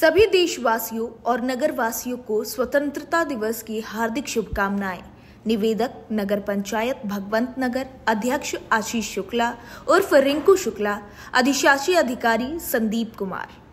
सभी देशवासियों और नगरवासियों को स्वतंत्रता दिवस की हार्दिक शुभकामनाएं निवेदक नगर पंचायत भगवंत नगर अध्यक्ष आशीष शुक्ला उर्फ रिंकू शुक्ला अधिशासी अधिकारी संदीप कुमार